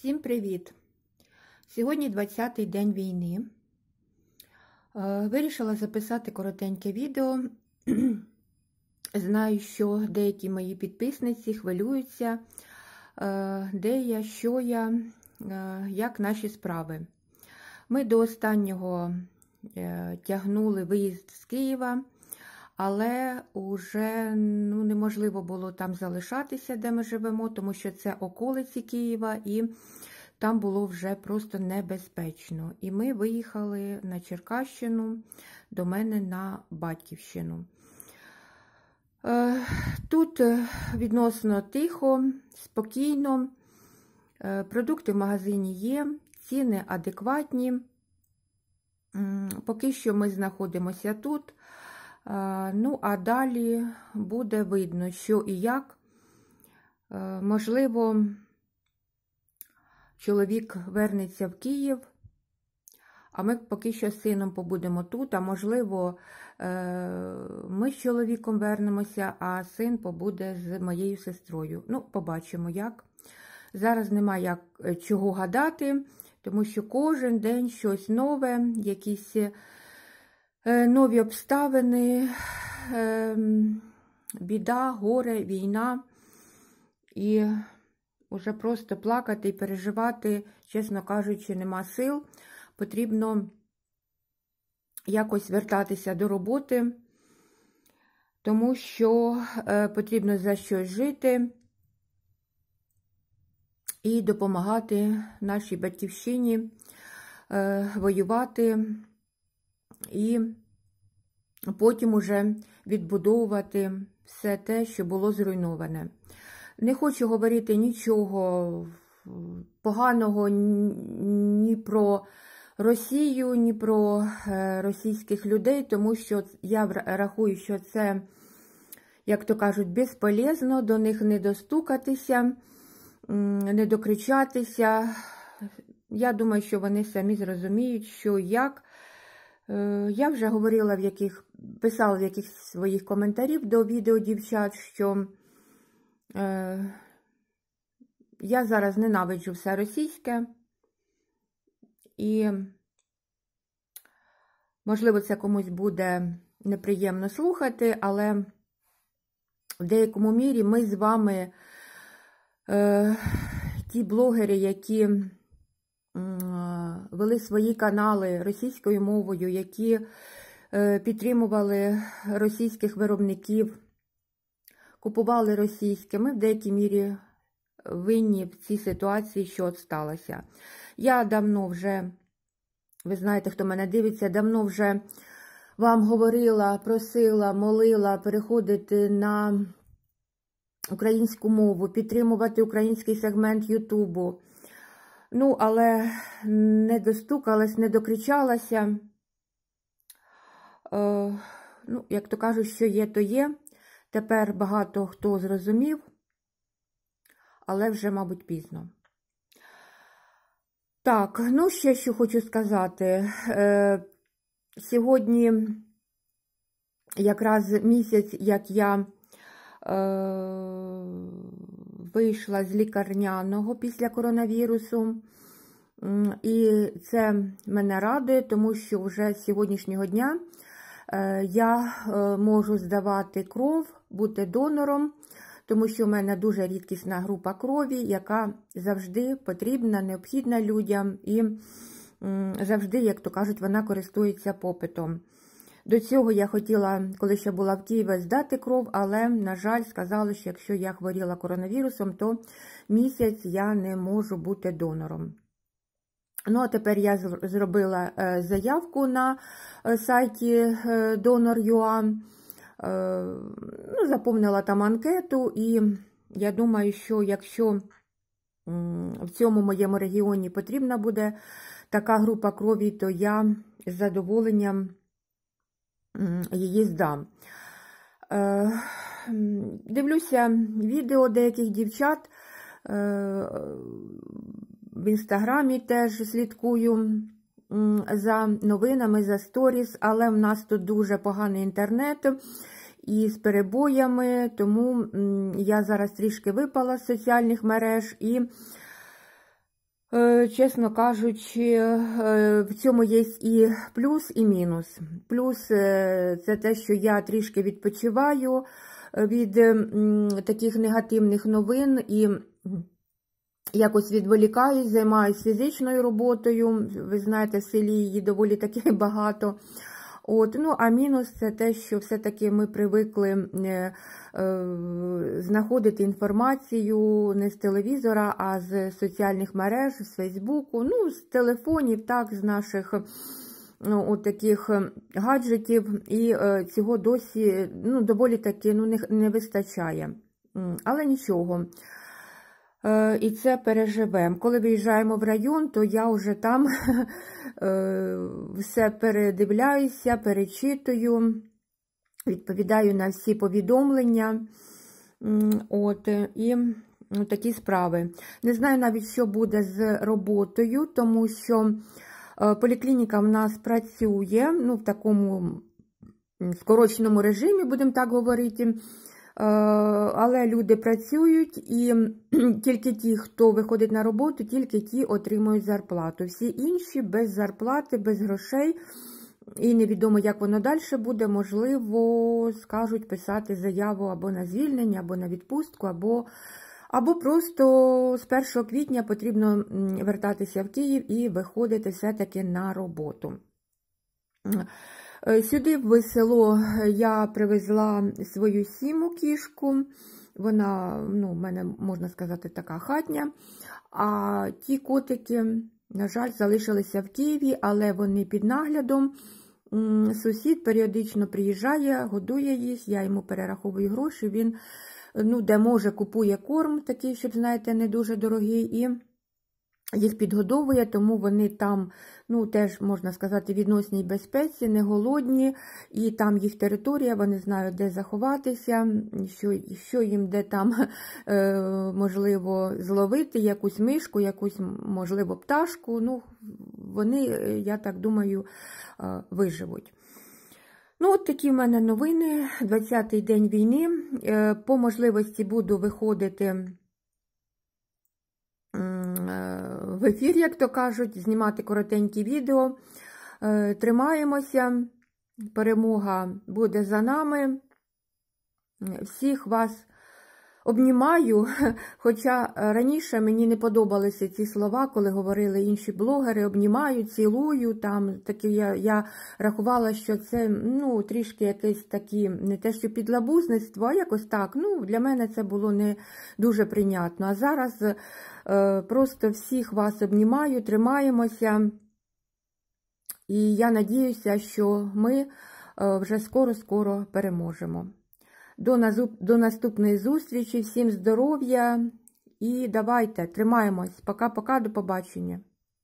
Всім привіт! Сьогодні 20-й день війни. Е, вирішила записати коротеньке відео. Знаю, що деякі мої підписниці хвилюються, е, де я, що я, е, як наші справи. Ми до останнього тягнули виїзд з Києва але уже ну, неможливо було там залишатися, де ми живемо, тому що це околиці Києва, і там було вже просто небезпечно. І ми виїхали на Черкащину до мене на Батьківщину. Е, тут е, відносно тихо, спокійно, е, продукти в магазині є, ціни адекватні. Поки що ми знаходимося тут. Е, ну, а далі буде видно, що і як. Е, можливо, чоловік вернеться в Київ, а ми поки що з сином побудемо тут. А можливо, е, ми з чоловіком вернемося, а син побуде з моєю сестрою. Ну, побачимо як. Зараз немає як, чого гадати, тому що кожен день щось нове, якісь Е, нові обставини, ем, біда, горе, війна. І вже просто плакати і переживати, чесно кажучи, нема сил. Потрібно якось вертатися до роботи, тому що е, потрібно за щось жити і допомагати нашій батьківщині е, воювати і потім уже відбудовувати все те, що було зруйноване. Не хочу говорити нічого поганого ні про Росію, ні про е, російських людей, тому що я рахую, що це, як то кажуть, безполезно, до них не достукатися, не докричатися. Я думаю, що вони самі зрозуміють, що як Е, я вже говорила, в яких, писала в якихось своїх коментарів до відео дівчат, що е, я зараз ненавиджу все російське, і, можливо, це комусь буде неприємно слухати, але в деякому мірі ми з вами, е, ті блогери, які вели свої канали російською мовою, які е, підтримували російських виробників, купували російське. Ми в деякій мірі винні в цій ситуації, що от сталося. Я давно вже, ви знаєте, хто мене дивиться, давно вже вам говорила, просила, молила переходити на українську мову, підтримувати український сегмент Ютубу. Ну, але не достукалась, не докричалася. Е, ну, Як то кажуть, що є, то є. Тепер багато хто зрозумів, але вже, мабуть, пізно. Так, ну ще що хочу сказати. Е, Сьогодні якраз місяць, як я. Е, вийшла з лікарняного після коронавірусу. І це мене радує, тому що вже з сьогоднішнього дня е, я е, можу здавати кров, бути донором, тому що в мене дуже рідкісна група крові, яка завжди потрібна, необхідна людям і завжди, як то кажуть, вона користується попитом. До цього я хотіла, коли ще була в Києві, здати кров, але, на жаль, сказали, що якщо я хворіла коронавірусом, то місяць я не можу бути донором. Ну, а тепер я зробила е, заявку на е, сайті Donor.ua, е, ну, заповнила там анкету, і я думаю, що якщо в цьому моєму регіоні потрібна буде така група крові, то я з задоволенням її здам. Е, дивлюся відео деяких дівчат. Е, в інстаграмі теж слідкую за новинами, за сторіс, але в нас тут дуже поганий інтернет і з перебоями, тому я зараз трішки випала з соціальних мереж і Э, Чесно кажучи, э, в цьому є і плюс, і мінус. Плюс це э, те, що я трішки відпочиваю від таких негативних новин і якось відволікаюсь, займаюся фізичною роботою. Ви знаєте, в селі її доволі таки багато. От, Ну, А мінус це те, що все-таки ми привикли е, е, знаходити інформацію не з телевізора, а з соціальних мереж, з Фейсбуку, ну, з телефонів, так, з наших ну, таких е, гаджетів, і е, цього досі ну, доволі таки ну, не, не вистачає. Але нічого. Е, і це переживемо. Коли виїжджаємо в район, то я вже там е, все передивляюся, перечитую, відповідаю на всі повідомлення. От, е, і ну, такі справи. Не знаю навіть, що буде з роботою, тому що поліклініка в нас працює ну, в такому скороченому режимі, будемо так говорити. Е, але люди працюють і тільки ті, хто виходить на роботу, тільки ті отримують зарплату. Всі інші без зарплати, без грошей. І невідомо, як воно далі буде, можливо, скажуть писати заяву або на звільнення, або на відпустку, або або просто з 1 квітня потрібно вертатися в Київ і виходити все-таки на роботу. Е, сюди в село я привезла свою сіму кішку. Вона, ну, в мене, можна сказати, така хатня. А ті котики, на жаль, залишилися в Києві, але вони під наглядом. Сусід періодично приїжджає, годує їх, я йому перераховую гроші. Він ну, де може, купує корм, такий, щоб, знаєте, не дуже дорогий. і їх підгодовує, тому вони там, ну теж можна сказати, відносній безпеці, не голодні, і там їх територія, вони знають, де заховатися, що що їм де там е, можливо зловити, якусь мишку, якусь, можливо, пташку. Ну, Вони, я так думаю, е, виживуть. Ну, от такі в мене новини. 20-й день війни. Е, по можливості буду виходити. в ефір, як то кажуть, знімати коротенькі відео. Е, тримаємося, перемога буде за нами. Всіх вас обнімаю, хоча е, раніше мені не подобалися ці слова, коли говорили інші блогери, обнімаю, цілую. там такі Я я рахувала, що це ну, трішки якесь такі, не те, що підлабузництво, а якось так. ну, Для мене це було не дуже прийнятно. А зараз е, просто всіх вас обнімаю, тримаємося. І я надіюся, що ми е, вже скоро-скоро переможемо. До наступної зустрічі. Всім здоров'я і давайте тримаємось. Пока-пока, до побачення.